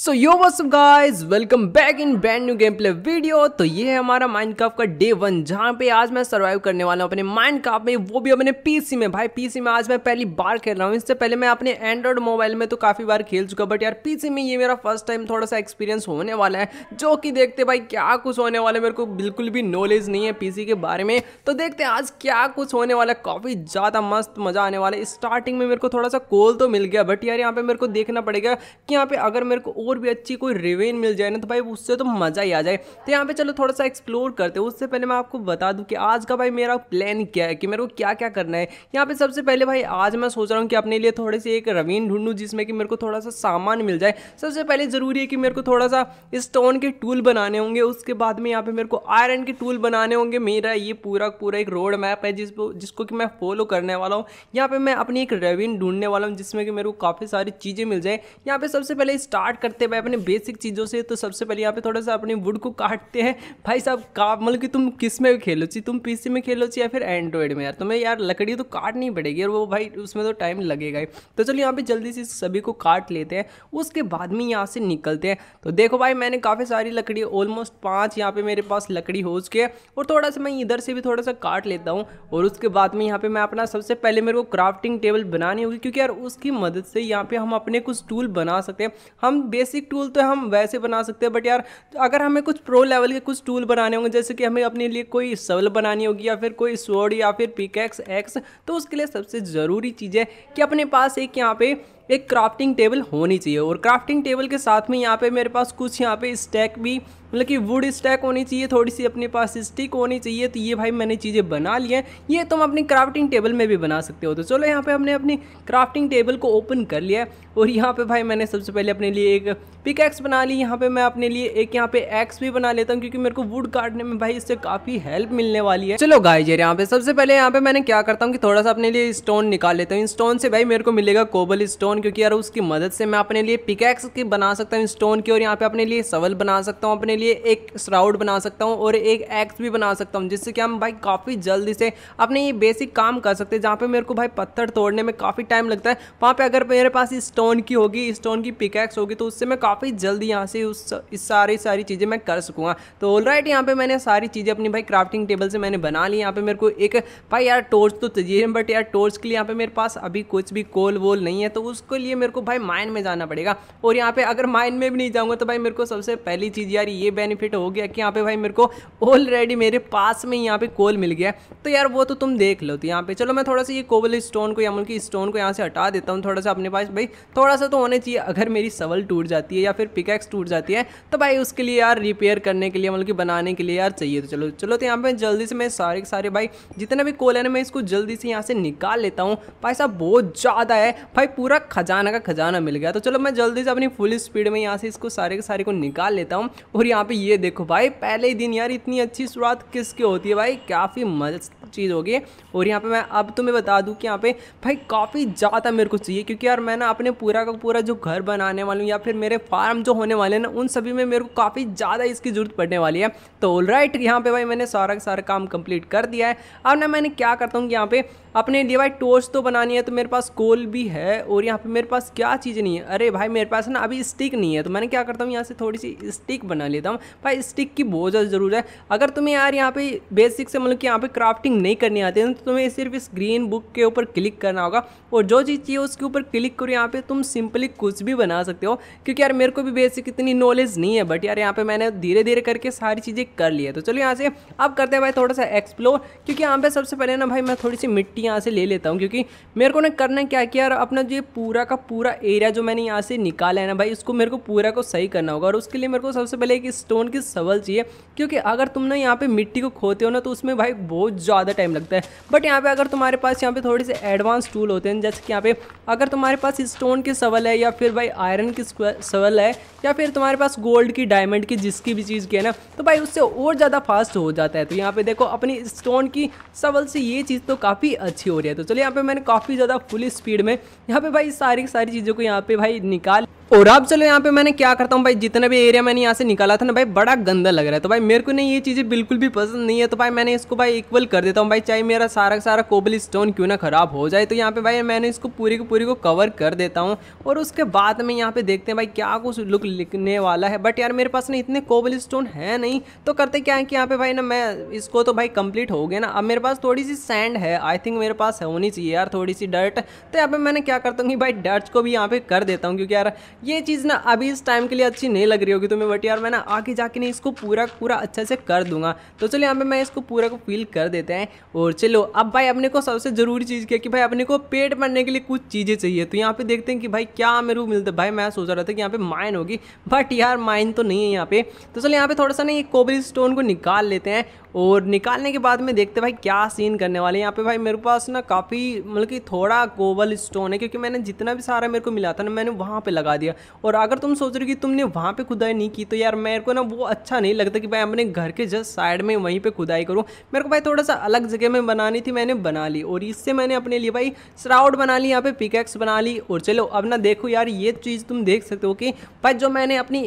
so yo what's up guys welcome back in brand new game play video तो ये है हमारा माइनक्राफ्ट का डे वन जहाँ पे आज मैं सर्वाइव करने वाला हूँ अपने माइनक्राफ्ट में वो भी अपने पीसी में भाई पीसी में आज मैं पहली बार खेल रहा हूँ इससे पहले मैं अपने एंड्रॉइड मोबाइल में तो काफ़ी बार खेल चुका बट यार पीसी में ये मेरा फर्स्ट टाइम थोड़ा सा एक्सपीरियंस होने वाला है जो कि देखते भाई क्या कुछ होने वाला है मेरे को बिल्कुल भी नॉलेज नहीं है पी के बारे में तो देखते हैं आज क्या कुछ होने वाला है काफ़ी ज़्यादा मस्त मज़ा आने वाला है स्टार्टिंग में मेरे को थोड़ा सा कोल तो मिल गया बट यार यहाँ पर मेरे को देखना पड़ेगा कि यहाँ पे अगर मेरे को और भी अच्छी कोई रिवेन मिल जाए ना तो भाई उससे तो मज़ा ही आ जाए तो यहाँ पे चलो थोड़ा सा एक्सप्लोर करते हैं उससे पहले मैं आपको बता दूँ कि आज का भाई मेरा प्लान क्या है कि मेरे को क्या क्या करना है यहाँ पे सबसे पहले भाई आज मैं सोच रहा हूँ कि अपने लिए थोड़ी सी एक रवीन ढूंढूँ जिसमें कि मेरे को थोड़ा सा सामान मिल जाए सबसे पहले ज़रूरी है कि मेरे को थोड़ा सा स्टोन के टूल बनाने होंगे उसके बाद में यहाँ पे मेरे को आयरन के टूल बनाने होंगे मेरा ये पूरा पूरा एक रोड मैप है जिस जिसको कि मैं फॉलो करने वाला हूँ यहाँ पे मैं अपनी एक रेविन ढूंढने वाला हूँ जिसमें कि मेरे को काफ़ी सारी चीज़ें मिल जाए यहाँ पे सबसे पहले स्टार्ट करते करते हैं भाई अपने बेसिक चीज़ों से तो सबसे पहले यहाँ पे थोड़ा सा अपने वुड को काटते हैं भाई साहब का मतलब कि तुम किस में खेलो ची तुम पीसी में खेलो ची या फिर एंड्रॉयड में यार तुम्हें यार लकड़ी तो काटनी पड़ेगी और वो भाई उसमें तो टाइम लगेगा ही तो चलो यहाँ पर जल्दी से सभी को काट लेते हैं उसके बाद में यहाँ से निकलते हैं तो देखो भाई मैंने काफ़ी सारी लकड़ी ऑलमोस्ट पाँच यहाँ पर मेरे पास लकड़ी हो चुकी है और थोड़ा सा मैं इधर से भी थोड़ा सा काट लेता हूँ और उसके बाद में यहाँ पर मैं अपना सबसे पहले मेरे को क्राफ्टिंग टेबल बनानी होगी क्योंकि यार उसकी मदद से यहाँ पर हम अपने कुछ टूल बना सकते हैं हम बेस बेसिक टूल तो हम वैसे बना सकते हैं बट यार तो अगर हमें कुछ प्रो लेवल के कुछ टूल बनाने होंगे जैसे कि हमें अपने लिए कोई सवल बनानी होगी या फिर कोई स्वर्ड या फिर एक्स एक्स तो उसके लिए सबसे ज़रूरी चीज़ है कि अपने पास एक यहाँ पे एक क्राफ्टिंग टेबल होनी चाहिए और क्राफ्टिंग टेबल के साथ में यहाँ पे मेरे पास कुछ यहाँ पे स्टैक भी मतलब कि वुड स्टैक होनी चाहिए थोड़ी सी अपने पास स्टिक होनी चाहिए तो ये भाई मैंने चीज़ें बना ली हैं ये तुम अपनी क्राफ्टिंग टेबल में भी बना सकते हो तो चलो यहाँ पे हमने अपनी क्राफ्टिंग टेबल को ओपन कर लिया और यहाँ पे भाई मैंने सबसे पहले अपने लिए एक पिक एक्स बना ली यहाँ पे मैं अपने लिए एक यहाँ पे एक्स भी बना लेता हूँ क्योंकि मेरे को वुड काटने में भाई इससे काफ़ी हेल्प मिलने वाली है चलो गाय यार यहाँ पे सबसे पहले यहाँ पे मैंने क्या करता हूँ कि थोड़ा सा अपने लिए स्टोन निकाल लेता हूँ इन स्टोन से भाई मेरे को मिलेगा कोबल स्टोन स्टोन क्योंकि यार उसकी मदद से मैं अपने लिए पिकैक्स की बना सकता हूँ स्टोन की और यहाँ पे अपने लिए सवल बना सकता हूँ अपने लिए एक श्राउड बना सकता हूँ और एक एक्स भी बना सकता हूँ जिससे कि हम भाई काफ़ी जल्दी से अपने ये बेसिक काम कर सकते हैं जहाँ पर मेरे को भाई पत्थर तोड़ने में काफ़ी टाइम लगता है वहाँ पर अगर मेरे पास स्टोन की होगी स्टोन की पिकैक्स होगी तो उससे मैं काफ़ी जल्दी यहाँ से उस इस सारी सारी चीज़ें मैं कर सकूँगा तो ऑल राइट यहाँ मैंने सारी चीज़ें अपनी भाई क्राफ्टिंग टेबल से मैंने बना ली यहाँ पर मेरे को एक भाई यार टोर्च तो चाहिए बट यार टोर्च के लिए यहाँ पे मेरे पास अभी कुछ भी कोल वोल नहीं है तो उस उसके लिए मेरे को भाई माइन में जाना पड़ेगा और यहाँ पे अगर माइन में भी नहीं जाऊँगा तो भाई मेरे को सबसे पहली चीज़ यार ये बेनिफिट हो गया कि यहाँ पे भाई मेरे को ऑलरेडी मेरे पास में यहाँ पे कोल मिल गया तो यार वो तो तुम देख लो तो यहाँ पे चलो मैं थोड़ा सा ये कोबल स्टोन को या मुल्कि मतलब स्टोन को यहाँ से हटा देता हूँ थोड़ा सा अपने पास भाई थोड़ा सा तो होना चाहिए अगर मेरी सवल टूट जाती है या फिर पिकैक्स टूट जाती है तो भाई उसके लिए यार रिपेयर करने के लिए मतलब कि बनाने के लिए यार चाहिए तो चलो चलो तो यहाँ पे जल्दी से मैं सारे के सारे भाई जितना भी कोल है ना मैं इसको जल्दी से यहाँ से निकाल लेता हूँ भाई साहब बहुत ज़्यादा है भाई पूरा खजाना का खजाना मिल गया तो चलो मैं जल्दी से अपनी फुल स्पीड में यहाँ से इसको सारे के सारे को निकाल लेता हूँ और यहाँ पे ये देखो भाई पहले ही दिन यार इतनी अच्छी शुरुआत किसकी होती है भाई काफ़ी मस्त चीज़ होगी और यहाँ पे मैं अब तुम्हें बता दूँ कि यहाँ पे भाई काफ़ी ज़्यादा मेरे को चाहिए क्योंकि यार मैं ना अपने पूरा का पूरा जो घर बनाने वाला हूँ या फिर मेरे फार्म जो होने वाले हैं ना उन सभी में मेरे को काफ़ी ज़्यादा इसकी ज़रूरत पड़ने वाली है तो ऑल राइट यहाँ भाई मैंने सारा का सारा काम कंप्लीट कर दिया है अब ना मैंने क्या करता हूँ कि यहाँ पे अपने लिए भाई टोस्ट तो बनानी है तो मेरे पास कोल भी है और यहाँ यहाँ पे मेरे पास क्या चीज़ नहीं है अरे भाई मेरे पास ना अभी स्टिक नहीं है तो मैंने क्या करता हूँ यहाँ से थोड़ी सी स्टिक बना लेता हूँ भाई स्टिक की बहुत ज़्यादा ज़रूरत है अगर तुम्हें यार यहाँ पे बेसिक से मतलब कि यहाँ पे क्राफ्टिंग नहीं करनी आती है तो तुम्हें सिर्फ इस ग्रीन बुक के ऊपर क्लिक करना होगा और जो चीज़ चाहिए उसके ऊपर क्लिक करो यहाँ पे तुम सिंपली कुछ भी बना सकते हो क्योंकि यार मेरे को भी बेसिक इतनी नॉलेज नहीं है बट यार यहाँ पे मैंने धीरे धीरे करके सारी चीज़ें कर ली है तो चलो यहाँ से अब करते हैं भाई थोड़ा सा एक्सप्लोर क्योंकि यहाँ पे सबसे पहले ना भाई मैं थोड़ी सी मिट्टी यहाँ से ले लेता हूँ क्योंकि मेरे को ना करना क्या कि यार अपना जो पूरा पूरा का पूरा एरिया जो मैंने यहाँ से निकाला है ना भाई इसको मेरे को पूरा को सही करना होगा और उसके लिए मेरे को सबसे पहले एक स्टोन की सवल चाहिए क्योंकि अगर तुम ना यहाँ पे मिट्टी को खोते हो ना तो उसमें भाई बहुत ज़्यादा टाइम लगता है बट यहाँ पे अगर तुम्हारे पास यहाँ पे थोड़े से एडवांस टूल होते हैं जैसे कि यहाँ पे अगर तुम्हारे पास स्टोन की सवल है या फिर भाई आयरन की सवल है या फिर तुम्हारे पास गोल्ड की डायमंड की जिसकी भी चीज़ की है ना तो भाई उससे और ज़्यादा फास्ट हो जाता है तो यहाँ पे देखो अपनी स्टोन की सवल से ये चीज़ तो काफ़ी अच्छी हो रही है तो चलिए यहाँ पे मैंने काफ़ी ज़्यादा फुल स्पीड में यहाँ पे भाई सारी सारी चीज़ों को यहाँ पे भाई निकाल और अब चलो यहाँ पे मैंने क्या करता हूँ भाई जितना भी एरिया मैंने यहाँ से निकाला था ना भाई बड़ा गंदा लग रहा है तो भाई मेरे को नहीं ये चीज़ें बिल्कुल भी पसंद नहीं है तो भाई मैंने इसको भाई इक्वल कर देता हूँ भाई चाहे मेरा सारा का सारा कोबल स्टोन क्यों ना खराब हो जाए तो यहाँ पे भाई मैंने इसको पूरी की पूरी को कवर कर देता हूँ और उसके बाद में यहाँ पे देखते हैं भाई क्या कुछ लुक लिखने वाला है बट यार मेरे पास ना इतने कोबल स्टोन है नहीं तो करते क्या है कि यहाँ पे भाई ना मैं इसको तो भाई कंप्लीट हो गया ना अब मेरे पास थोड़ी सी सैंड है आई थिंक मेरे पास होनी चाहिए यार थोड़ी सी डर्ट तो यहाँ पे मैंने क्या करता हूँ कि भाई डर्ट को भी यहाँ पे कर देता हूँ क्योंकि यार ये चीज़ ना अभी इस टाइम के लिए अच्छी नहीं लग रही होगी तुम्हें बट यार मैं ना आगे जाके नहीं इसको पूरा पूरा अच्छे से कर दूंगा तो चलो यहाँ पे मैं इसको पूरा को फील कर देते हैं और चलो अब भाई अपने को सबसे ज़रूरी चीज़ क्या कि भाई अपने को पेट भरने के लिए कुछ चीज़ें चाहिए तो यहाँ पे देखते हैं कि भाई क्या मेरे को मिलता है भाई मैं सोच रहा था कि यहाँ पे माइन होगी बट यार माइन तो नहीं है यहाँ पे तो चलो यहाँ पे थोड़ा सा ना ये कोबरी स्टोन को निकाल लेते हैं और निकालने के बाद में देखते भाई क्या सीन करने वाले यहाँ पे भाई मेरे पास ना काफ़ी मतलब कि थोड़ा कोवल स्टोन है क्योंकि मैंने जितना भी सारा मेरे को मिला था ना मैंने वहाँ पे लगा दिया और अगर तुम सोच रहे हो कि तुमने वहाँ पे खुदाई नहीं की तो यार मेरे को ना वो अच्छा नहीं लगता कि भाई अपने घर के जस्ट साइड में वहीं पर खुदाई करूँ मेरे को भाई थोड़ा सा अलग जगह में बनानी थी मैंने बना ली और इससे मैंने अपने लिए भाई श्राउड बना ली यहाँ पे पिकैक्स बना ली और चलो अब ना देखो यार ये चीज़ तुम देख सकते हो कि भाई जो मैंने अपनी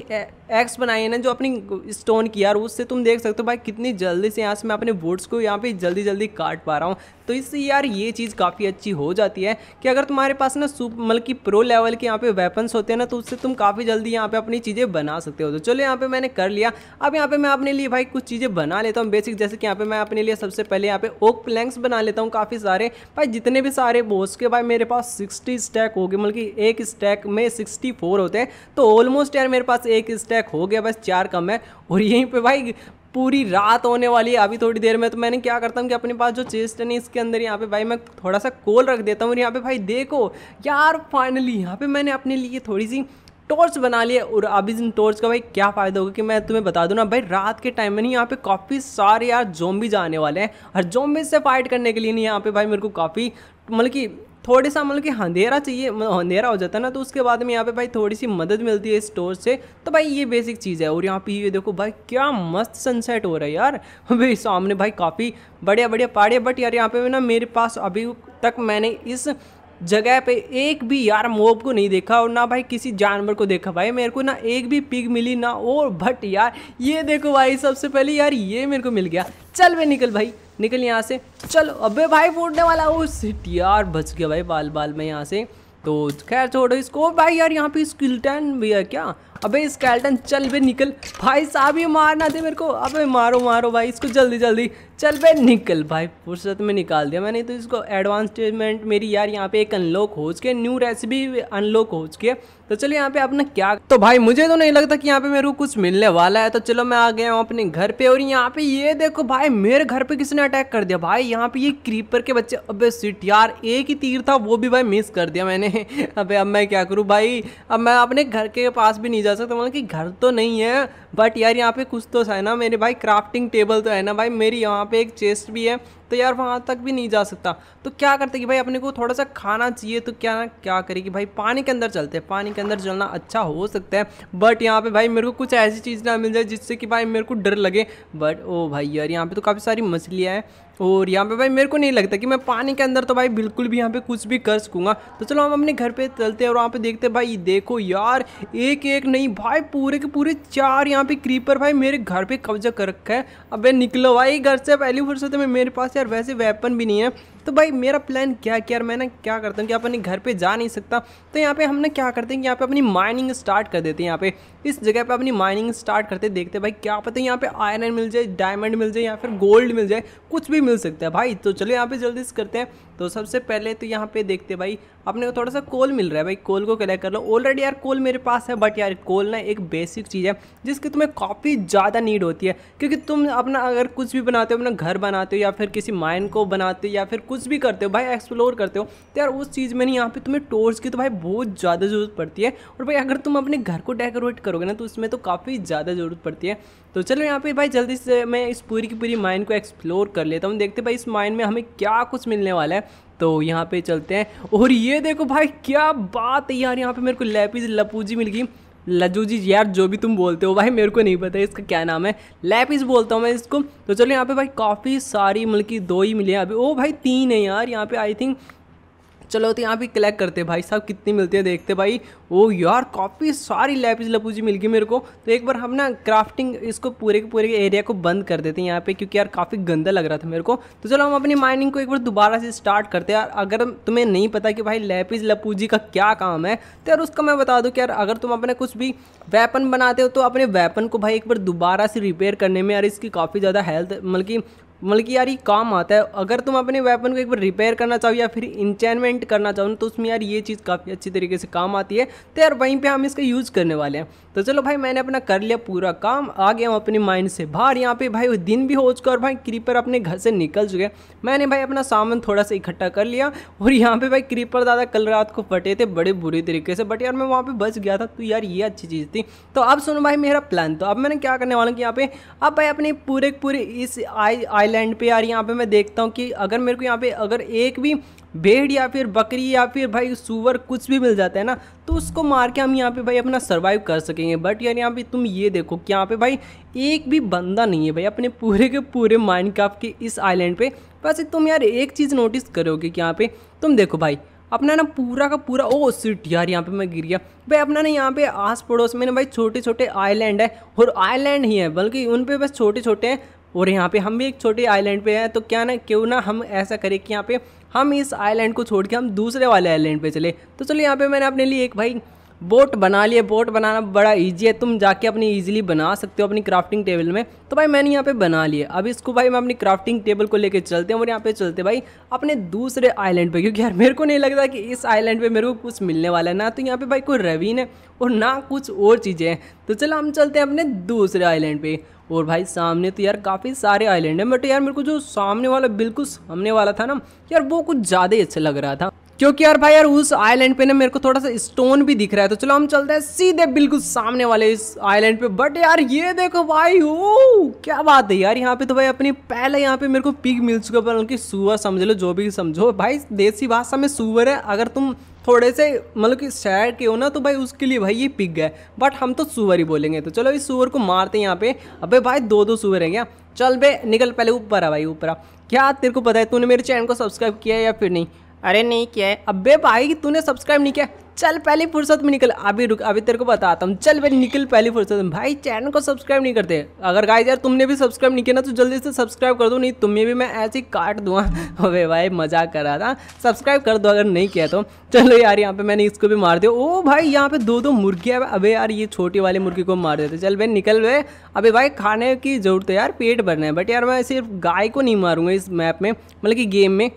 एक्स बनाए हैं ना जो अपनी स्टोन की यार उससे तुम देख सकते हो भाई कितनी जल्दी से यहाँ से मैं अपने बोर्ड्स को यहाँ पे जल्दी जल्दी काट पा रहा हूँ तो इससे यार ये चीज़ काफ़ी अच्छी हो जाती है कि अगर तुम्हारे पास ना सुप मतलब कि प्रो लेवल के यहाँ पे वेपन्स होते हैं ना तो उससे तुम काफ़ी जल्दी यहाँ पे अपनी चीज़ें बना सकते हो तो चलो यहाँ पे मैंने कर लिया अब यहाँ पे मैं अपने लिए भाई कुछ चीज़ें बना लेता हूँ बेसिक जैसे कि यहाँ पे मैं अपने लिए सबसे पहले यहाँ पे ओक प्लैंक्स बना लेता हूँ काफ़ी सारे भाई जितने भी सारे बोस के भाई मेरे पास सिक्सटी स्टैक हो गए मतलब कि एक स्टैक में सिक्सटी होते हैं तो ऑलमोस्ट यार मेरे पास एक स्टैक अटैक हो गया बस चार कम है और यहीं पे भाई पूरी रात होने वाली है अभी थोड़ी देर में तो मैंने क्या करता हूँ कि अपने पास जो चेस्ट है नहीं इसके अंदर यहाँ पे भाई मैं थोड़ा सा कोल रख देता हूँ और यहाँ पे भाई देखो यार फाइनली यहाँ पे मैंने अपने लिए थोड़ी सी टॉर्च बना लिया और अभी इन टॉर्च का भाई क्या फ़ायदा होगा कि मैं तुम्हें बता दूँ ना भाई रात के टाइम में नहीं यहाँ पे काफ़ी सारे यार जोम्बीज आने वाले हैं और जोम्बीज से फाइट करने के लिए नहीं यहाँ पे भाई मेरे को काफ़ी मतलब कि थोड़ी सा मतलब कि अंधेरा चाहिए अंधेरा हो जाता है ना तो उसके बाद में यहाँ पे भाई थोड़ी सी मदद मिलती है इस से तो भाई ये बेसिक चीज़ है और यहाँ पे ये देखो भाई क्या मस्त सनसेट हो रहा है यार भाई सामने भाई काफ़ी बढ़िया बढ़िया पहाड़ है बट यार यहाँ पे ना मेरे पास अभी तक मैंने इस जगह पे एक भी यार मोब को नहीं देखा और ना भाई किसी जानवर को देखा भाई मेरे को ना एक भी पिग मिली ना और भट यार ये देखो भाई सबसे पहले यार ये मेरे को मिल गया चल भाई निकल भाई निकल यहाँ से चलो अबे भाई फूटने वाला वो उस यार बच गया भाई बाल बाल में यहाँ से तो खैर छोड़ो इसको भाई यार यहाँ पे स्किल्टन भी है क्या अबे स्केल्टन चल बे निकल भाई साहब ये मारना थे मेरे को अबे मारो मारो भाई इसको जल्दी जल्दी चल बे निकल भाई फुर्सत में निकाल दिया मैंने तो इसको एडवांसमेंट मेरी यार यहाँ पे एक अनलॉक हो चुकी है न्यू रेसिपी अनलॉक हो चुकी है तो चलिए यहाँ पे अपना क्या तो भाई मुझे तो नहीं लगता कि यहाँ पे मेरे को कुछ मिलने वाला है तो चलो मैं आ गया हूँ अपने घर पे और यहाँ पे ये देखो भाई मेरे घर पे किसने अटैक कर दिया भाई यहाँ पे ये क्रीपर के बच्चे अबे सिट यार एक ही तीर था वो भी भाई मिस कर दिया मैंने अबे अब मैं क्या करूँ भाई अब मैं अपने घर के पास भी नहीं जा सकता मतलब कि घर तो नहीं है बट यार यहाँ पे कुछ तो है ना मेरे भाई क्राफ्टिंग टेबल तो है ना भाई मेरी यहाँ पे एक चेस्ट भी है तो यार वहाँ तक भी नहीं जा सकता तो क्या करते कि भाई अपने को थोड़ा सा खाना चाहिए तो क्या ना क्या करेगी भाई पानी के अंदर चलते हैं पानी के अंदर चलना अच्छा हो सकता है बट यहाँ पे भाई मेरे को कुछ ऐसी चीज़ ना मिल जाए जिससे कि भाई मेरे को डर लगे बट ओ भाई यार यहाँ पे तो काफ़ी सारी मछलियाँ हैं और यहाँ पे भाई मेरे को नहीं लगता कि मैं पानी के अंदर तो भाई बिल्कुल भी यहाँ पे कुछ भी कर सकूँगा तो चलो हम अपने घर पे चलते हैं और वहाँ पे देखते हैं भाई देखो यार एक एक नहीं भाई पूरे के पूरे चार यहाँ पे क्रीपर भाई मेरे घर पे कब्जा कर रखा है अब निकलो भाई घर से पहली फुर्सत में मेरे पास यार वैसे वेपन भी नहीं है तो भाई मेरा प्लान क्या है यार मैं ना क्या करता हूँ कि अपने घर पे जा नहीं सकता तो यहाँ पे हमने क्या करते हैं कि यहाँ पे अपनी माइनिंग स्टार्ट कर देते हैं यहाँ पे इस जगह पे अपनी माइनिंग स्टार्ट करते देखते भाई क्या पता है यहाँ पे आयरन मिल जाए डायमंड मिल जाए या फिर गोल्ड मिल जाए कुछ भी मिल सकता है भाई तो चलो यहाँ पे जल्दी से करते हैं तो सबसे पहले तो यहाँ पे देखते भाई अपने को थोड़ा सा कोल मिल रहा है भाई कोल को कलेक्ट कर लो ऑलरेडी यार कोल मेरे पास है बट यार कोल ना एक बेसिक चीज़ है जिसकी तुम्हें काफ़ी ज़्यादा नीड होती है क्योंकि तुम अपना अगर कुछ भी बनाते हो अपना घर बनाते हो या फिर किसी माइन को बनाते हो या फिर कुछ भी करते हो भाई एक्सप्लोर करते हो तो यार उस चीज़ में नहीं यहाँ पर तुम्हें टोर्च की तो भाई बहुत ज़्यादा ज़रूरत पड़ती है और भाई अगर तुम अपने घर को डेकोरेट करोगे ना तो उसमें तो काफ़ी ज़्यादा ज़रूरत पड़ती है तो चलो यहाँ पे भाई जल्दी से मैं इस पूरी की पूरी माइन को एक्सप्लोर कर लेता हूँ देखते भाई इस माइन में हमें क्या कुछ मिलने वाला है तो यहाँ पे चलते हैं और ये देखो भाई क्या बात है यार यहाँ पे मेरे को लेपीज लपूजी मिल गई लज्जू जी यार जो भी तुम बोलते हो भाई मेरे को नहीं पता इसका क्या नाम है लैपिस बोलता हूँ मैं इसको तो चलो यहाँ पे भाई काफ़ी सारी मतलब दो ही मिले अभी ओ भाई तीन है यार यहाँ पे आई थिंक चलो तो यहाँ भी कलेक्ट करते भाई साहब कितनी मिलती है देखते भाई ओ यार काफ़ी सारी लैपिस लपूजी मिल गई मेरे को तो एक बार हम ना क्राफ्टिंग इसको पूरे के पूरे एरिया को बंद कर देते हैं यहाँ पे क्योंकि यार काफ़ी गंदा लग रहा था मेरे को तो चलो हम अपनी माइनिंग को एक बार दोबारा से स्टार्ट करते हैं यार अगर तुम्हें नहीं पता कि भाई लैपिस लपूजी का क्या काम है तो यार उसका मैं बता दूँ कि यार अगर तुम अपने कुछ भी वेपन बनाते हो तो अपने वेपन को भाई एक बार दोबारा से रिपेयर करने में यार इसकी काफ़ी ज़्यादा हेल्थ मतलब कि मतलब कि यार ये काम आता है अगर तुम अपने वेपन को एक बार रिपेयर करना चाहो या फिर इंचैनमेंट करना चाहो तो उसमें यार ये चीज़ काफ़ी अच्छी तरीके से काम आती है तो यार वहीं पर हम इसका यूज़ करने वाले हैं तो चलो भाई मैंने अपना कर लिया पूरा काम आ गया हूँ अपने माइंड से बाहर यहाँ पे भाई दिन भी हो चुका और भाई क्रीपर अपने घर से निकल चुके मैंने भाई अपना सामान थोड़ा सा इकट्ठा कर लिया और यहाँ पे भाई क्रीपर दादा कल रात को फटे थे बड़े बुरे तरीके से बट यार मैं वहाँ पर बच गया था तो यार ये अच्छी चीज़ थी तो अब सुनो भाई मेरा प्लान तो अब मैंने क्या करने वाला हूँ कि यहाँ पे अब भाई अपने पूरे पूरे इस आई आइलैंड पे यार यहाँ पे मैं देखता हूँ कि अगर मेरे को यहाँ पे अगर एक भी भेड़ या फिर बकरी या फिर भाई सुअर कुछ भी मिल जाता है ना तो उसको मार के हम यहाँ पे भाई अपना सर्वाइव कर सकेंगे बट यार यहाँ पे तुम ये देखो कि यहाँ पे भाई एक भी बंदा नहीं है भाई अपने पूरे के पूरे माइंड के इस आइलैंड पे वैसे तुम यार एक चीज़ नोटिस करोगे कि यहाँ पे तुम देखो भाई अपना ना पूरा का पूरा ओ सिट यार यहाँ पे मैं गिर गया भाई अपना ना यहाँ पे आस पड़ोस में ना भाई छोटे छोटे आइलैंड है और आइलैंड ही है बल्कि उन पे बस छोटे छोटे हैं और यहाँ पे हम भी एक छोटे आइलैंड पे हैं तो क्या ना क्यों ना हम ऐसा करें कि यहाँ पे हम इस आइलैंड को छोड़ के हम दूसरे वाले आइलैंड पे चले तो चलो यहाँ पे मैंने अपने लिए एक भाई बोट बना लिए बोट बनाना बड़ा ईजी है तुम जाके अपनी ईजिली बना सकते हो अपनी क्राफ्टिंग टेबल में तो भाई मैंने यहाँ पे बना लिए अब इसको भाई मैं अपनी क्राफ्टिंग टेबल को लेके चलते हैं और यहाँ पे चलते भाई अपने दूसरे आइलैंड पे क्योंकि यार मेरे को नहीं लगता कि इस आइलैंड पे मेरे को कुछ मिलने वाला है ना तो यहाँ पर भाई कोई रवीन है और ना कुछ और चीज़ें हैं तो चलो हम चलते हैं अपने दूसरे आइलैंड पर और भाई सामने तो यार काफ़ी सारे आइलैंड हैं बट यार मेरे को जो सामने वाला बिल्कुल सामने वाला था ना यार वो कुछ ज़्यादा ही अच्छा लग रहा था क्योंकि यार भाई यार उस आइलैंड पे ना मेरे को थोड़ा सा स्टोन भी दिख रहा है तो चलो हम चलते हैं सीधे बिल्कुल सामने वाले इस आइलैंड पे बट यार ये देखो भाई हो क्या बात है यार यहाँ पे तो भाई अपनी पहले यहाँ पे मेरे को पिग मिल चुका पर उनकी सुअर समझ लो जो भी समझो भाई देसी भाषा में सुअर है अगर तुम थोड़े से मतलब कि शहर के हो ना तो भाई उसके लिए भाई ये पिग है बट हम तो सुअर ही बोलेंगे तो चलो इस सुअर को मारते हैं यहाँ पे अबे भाई दो दो सुअर हैं क्या चल बे निकल पहले ऊपर आ भाई ऊपर आ क्या तेरे को पता है तूने मेरे चैनल को सब्सक्राइब किया है या फिर नहीं अरे नहीं किया है अबे भाई तूने सब्सक्राइब नहीं किया चल पहली फुर्सत में निकल अभी रुक अभी तेरे को बताता हूँ चल भाई निकल पहली फुर्सत में भाई चैनल को सब्सक्राइब नहीं करते अगर गाइस यार तुमने भी सब्सक्राइब नहीं किया ना तो जल्दी से सब्सक्राइब कर दो नहीं तो तुम्हें भी मैं ऐसे ही काट दूँगा अबे भाई मजाक कर रहा था सब्सक्राइब कर दो अगर नहीं किया तो चलो यार यहाँ पे मैंने इसको भी मार दिया ओ भाई यहाँ पे दो दो मुर्गियाँ अबे यार ये छोटी वाली मुर्गी को मार देते चल भाई निकल वे अभी भाई खाने की जरूरत है यार पेट भरना है बट यार मैं सिर्फ गाय को नहीं मारूंगा इस मैप में मतलब कि गेम में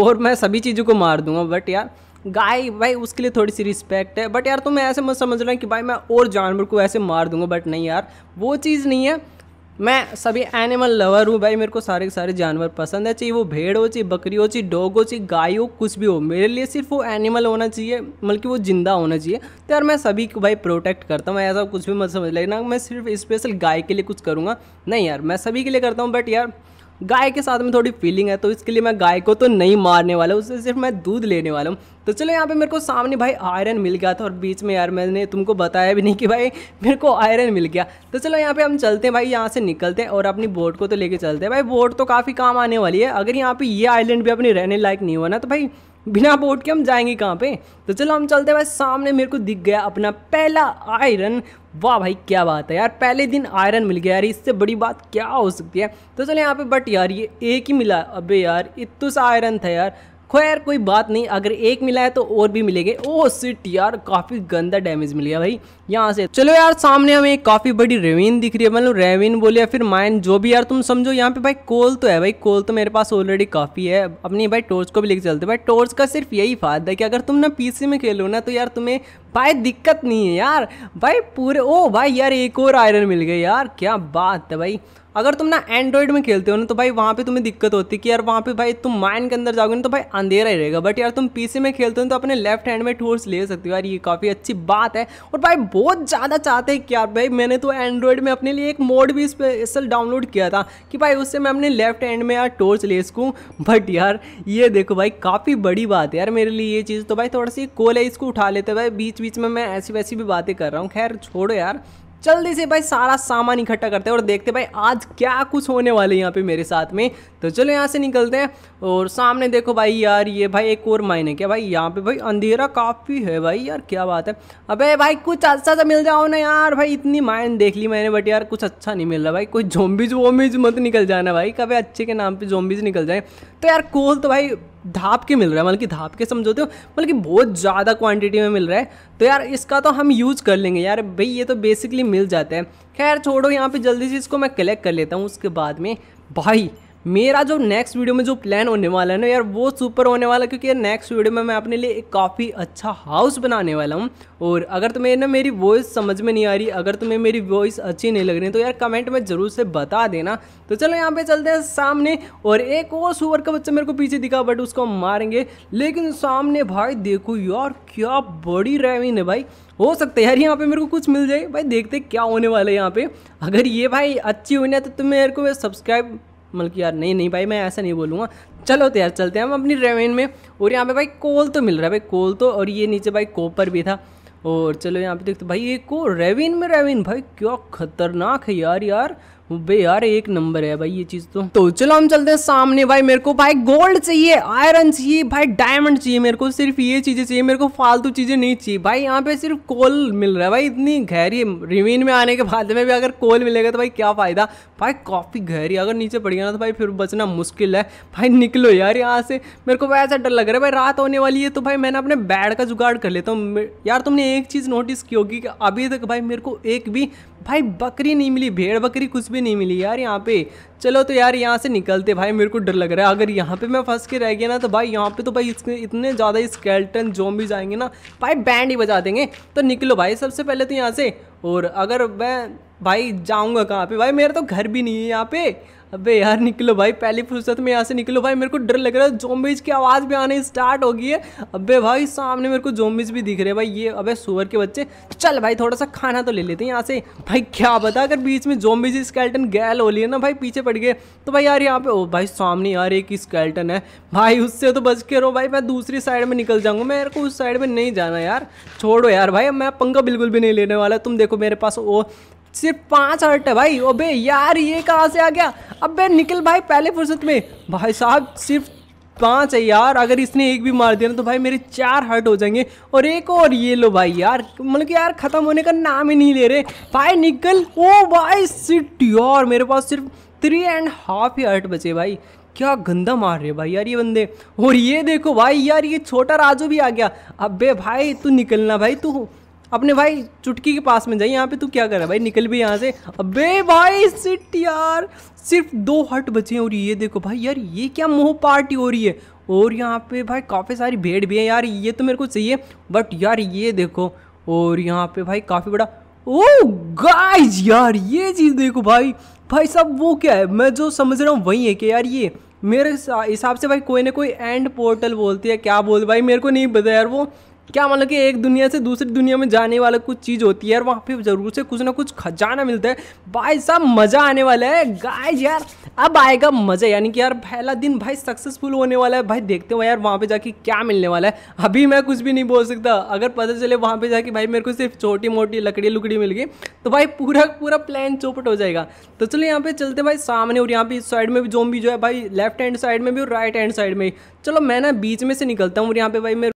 और मैं सभी चीज़ों को मार दूंगा बट यार गाय भाई उसके लिए थोड़ी सी रिस्पेक्ट है बट यार तुम तो ऐसे मत समझ रहे कि भाई मैं और जानवर को ऐसे मार दूंगा बट नहीं यार वो चीज़ नहीं है मैं सभी एनिमल लवर हूँ भाई मेरे को सारे सारे जानवर पसंद है चाहिए वो भेड़ हो चाहिए बकरी हो चाहिए डॉग हो चाहिए गाय हो कुछ भी हो मेरे लिए सिर्फ वो एनिमल होना चाहिए बल्कि वो जिंदा होना चाहिए तो यार मैं सभी को भाई प्रोटेक्ट करता हूँ ऐसा कुछ भी मत समझ लेना मैं सिर्फ स्पेशल गाय के लिए कुछ करूँगा नहीं यार मैं सभी के लिए करता हूँ बट यार गाय के साथ में थोड़ी फीलिंग है तो इसके लिए मैं गाय को तो नहीं मारने वाला उससे सिर्फ मैं दूध लेने वाला हूँ तो चलो यहाँ पे मेरे को सामने भाई आयरन मिल गया था और बीच में यार मैंने तुमको बताया भी नहीं कि भाई मेरे को आयरन मिल गया तो चलो यहाँ पे हम चलते हैं भाई यहाँ से निकलते हैं और अपनी बोट को तो लेके चलते हैं भाई बोट तो काफ़ी काम आने वाली है अगर यहाँ पे ये आइलैंड भी अपनी रहने लायक नहीं हुआ ना तो भाई बिना बोट के हम जाएंगे कहाँ पे तो चलो हम चलते हैं भाई सामने मेरे को दिख गया अपना पहला आयरन वाह भाई क्या बात है यार पहले दिन आयरन मिल गया यार इससे बड़ी बात क्या हो सकती है तो चलो यहाँ पे बट यार ये एक ही मिला अबे यार इतुस आयरन था यार खैर कोई बात नहीं अगर एक मिला है तो और भी मिलेंगे ओ सिट यार काफ़ी गंदा डैमेज मिल गया भाई यहाँ से चलो यार सामने हमें एक काफ़ी बड़ी रेविन दिख रही है मतलब रेविन बोले या फिर माइन जो भी यार तुम समझो यहाँ पे भाई कोल तो है भाई कोल तो मेरे पास ऑलरेडी काफ़ी है अपनी भाई टोर्च को भी लेके चलते भाई टोर्च का सिर्फ यही फायदा है कि अगर तुम ना पीसी में खेलो ना तो यार तुम्हें भाई दिक्कत नहीं है यार भाई पूरे ओ भाई यार एक और आयरन मिल गए यार क्या बात है भाई अगर तुम ना एंड्रॉयड में खेलते हो ना तो भाई वहाँ पे तुम्हें दिक्कत होती है कि यार वहाँ पे भाई तुम माइन के अंदर जाओगे ना तो भाई अंधेरा ही रहेगा बट यार तुम पीसी में खेलते हो तो अपने लेफ्ट हैंड में टूर्स ले सकते हो यार ये काफ़ी अच्छी बात है और भाई बहुत ज़्यादा चाहते हैं कि यार भाई मैंने तो एंड्रॉयड में अपने लिए एक मोड भी स्पेशल डाउनलोड किया था कि भाई उससे मैं अपने लेफ्ट हैंड में यार टोर्च ले सकूँ बट यार ये देखो भाई काफ़ी बड़ी बात है यार मेरे लिए ये चीज़ तो भाई थोड़ा सी कोल है इसको उठा लेते भाई बीच बीच में मैं ऐसी वैसी भी बातें कर रहा हूँ खैर छोड़ो यार जल्दी से भाई सारा सामान इकट्ठा करते हैं और देखते हैं भाई आज क्या कुछ होने वाले यहाँ पे मेरे साथ में तो चलो यहाँ से निकलते हैं और सामने देखो भाई यार ये भाई एक और माइन है क्या भाई यहाँ पे भाई अंधेरा काफ़ी है भाई यार क्या बात है अबे भाई कुछ अच्छा सा मिल जाओ ना यार भाई इतनी माइन देख ली मैंने बट यार कुछ अच्छा नहीं मिल रहा भाई कोई जोम्बिज वोम्बिज मत निकल जाना भाई कभी अच्छे के नाम पर जोम्बिज निकल जाए तो यार कोल तो भाई धाप के मिल रहा है मतलब कि धाप के समझौते हो मतलब कि बहुत ज़्यादा क्वांटिटी में मिल रहा है तो यार इसका तो हम यूज़ कर लेंगे यार भाई ये तो बेसिकली मिल जाता है खैर छोड़ो यहाँ पे जल्दी से इसको मैं कलेक्ट कर लेता हूँ उसके बाद में भाई मेरा जो नेक्स्ट वीडियो में जो प्लान होने वाला है ना यार वो सुपर होने वाला क्योंकि यार नेक्स्ट वीडियो में मैं अपने लिए एक काफ़ी अच्छा हाउस बनाने वाला हूँ और अगर तुम्हें ना मेरी वॉइस समझ में नहीं आ रही अगर तुम्हें मेरी वॉइस अच्छी नहीं लग रही तो यार कमेंट में ज़रूर से बता देना तो चलो यहाँ पे चलते हैं सामने और एक और सुअर का बच्चा मेरे को पीछे दिखा बट उसको हम मारेंगे लेकिन सामने भाई देखो यार क्या बड़ी रेविन है भाई हो सकता है यार यहाँ पे मेरे को कुछ मिल जाए भाई देखते क्या होने वाला है यहाँ पे अगर ये भाई अच्छी हुई तो तुम मेरे को सब्सक्राइब मतलब कि यार नहीं नहीं भाई मैं ऐसा नहीं बोलूँगा चलो तो यार चलते हैं हम अपनी रेवेन में और यहाँ पे भाई कोल तो मिल रहा है भाई कोल तो और ये नीचे भाई कोपर भी था और चलो यहाँ पे देखते भाई ये को रेविन में रेविन भाई क्या खतरनाक है यार यार बे यार एक नंबर है भाई ये चीज तो तो चलो हम चलते हैं सामने भाई मेरे को भाई गोल्ड चाहिए आयरन चाहिए भाई डायमंड चाहिए मेरे को सिर्फ ये चीजें चाहिए मेरे को फालतू चीजें नहीं चाहिए भाई यहाँ पे सिर्फ कोल मिल रहा है भाई इतनी गहरी रिवीन में आने के बाद में भी अगर कोल मिलेगा तो भाई क्या फायदा भाई काफी गहरी अगर नीचे पड़ गया ना तो भाई फिर बचना मुश्किल है भाई निकलो यार यहाँ से मेरे को भाई ऐसा डर लग रहा है भाई रात होने वाली है तो भाई मैंने अपने बैड का जुगाड़ कर लेता हूँ यार तुमने एक चीज नोटिस की होगी कि अभी तक भाई मेरे को एक भी भाई बकरी नहीं मिली भेड़ बकरी कुछ भी नहीं मिली यार यहाँ पे चलो तो यार यहाँ से निकलते भाई मेरे को डर लग रहा है अगर यहाँ पे मैं फंस के रह गया ना तो भाई यहाँ पे तो भाई इतने ज़्यादा स्केल्टन भी जाएंगे ना भाई बैंड ही बजा देंगे तो निकलो भाई सबसे पहले तो यहाँ से और अगर मैं भाई जाऊँगा कहाँ पे भाई मेरा तो घर भी नहीं है यहाँ पे अबे यार निकलो भाई पहली फुर्सत में यहाँ से निकलो भाई मेरे को डर लग रहा है जोम्बिज की आवाज़ भी आने स्टार्ट हो गई है अबे भाई सामने मेरे को जोम्बिज भी दिख रहे हैं भाई ये अबे सुअर के बच्चे चल भाई थोड़ा सा खाना तो ले लेते हैं यहाँ से भाई क्या बता अगर बीच में जोम्बिज स्केल्टन गैल हो लिया है ना भाई पीछे पड़ गए तो भाई यार यहाँ पे ओ भाई सामने यार एक स्केल्टन है भाई उससे तो बच के रहो भाई मैं दूसरी साइड में निकल जाऊँगा मेरे को उस साइड में नहीं जाना यार छोड़ो यार भाई मैं पंखा बिल्कुल भी नहीं लेने वाला तुम देखो मेरे पास वो सिर्फ पाँच हर्ट है भाई अबे यार ये कहाँ से आ गया अबे निकल भाई पहले फुर्सत में भाई साहब सिर्फ पाँच है यार अगर इसने एक भी मार दिया ना तो भाई मेरे चार हर्ट हो जाएंगे और एक और ये लो भाई यार मतलब कि यार ख़त्म होने का नाम ही नहीं ले रहे भाई निकल ओ भाई सिट यार मेरे पास सिर्फ थ्री एंड हाफ ही हर्ट बचे भाई क्या गंदा मार रहे भाई यार ये बंदे और ये देखो भाई यार ये छोटा राजू भी आ गया अबे भाई तू निकलना भाई तू अपने भाई चुटकी के पास में जाइए यहाँ पे तू क्या कर रहा है भाई निकल भी यहाँ से अबे भाई सिट यार सिर्फ दो हट बचे हैं और ये देखो भाई यार ये क्या मोह पार्टी हो रही है और यहाँ पे भाई काफ़ी सारी भेड़ भी है यार ये तो मेरे को चाहिए बट यार ये देखो और यहाँ पे भाई काफ़ी बड़ा ओ oh, गाइज यार ये चीज़ देखो भाई भाई साहब वो क्या है मैं जो समझ रहा हूँ वही है कि यार ये मेरे हिसाब से भाई कोई ना कोई एंड पोर्टल बोलती है क्या बोलते भाई मेरे को नहीं पता यार वो क्या मतलब कि एक दुनिया से दूसरी दुनिया में जाने वाला कुछ चीज़ होती है और वहाँ पे ज़रूर से कुछ ना कुछ खजाना मिलता है भाई साहब मज़ा आने वाला है गाइस यार अब आएगा मज़ा यानी कि यार पहला दिन भाई सक्सेसफुल होने वाला है भाई देखते हो यार वहाँ पे जाके क्या मिलने वाला है अभी मैं कुछ भी नहीं बोल सकता अगर पता चले वहाँ पर जाके भाई मेरे को सिर्फ छोटी मोटी लकड़ी लुकड़ी मिल गई तो भाई पूरा पूरा प्लान चौपट हो जाएगा तो चलो यहाँ पर चलते भाई सामने और यहाँ पर इस साइड में भी जो भी जो है भाई लेफ्ट हैंड साइड में भी और राइट हैंड साइड में चलो मैं ना बीच में से निकलता हूँ और यहाँ पर भाई मेरे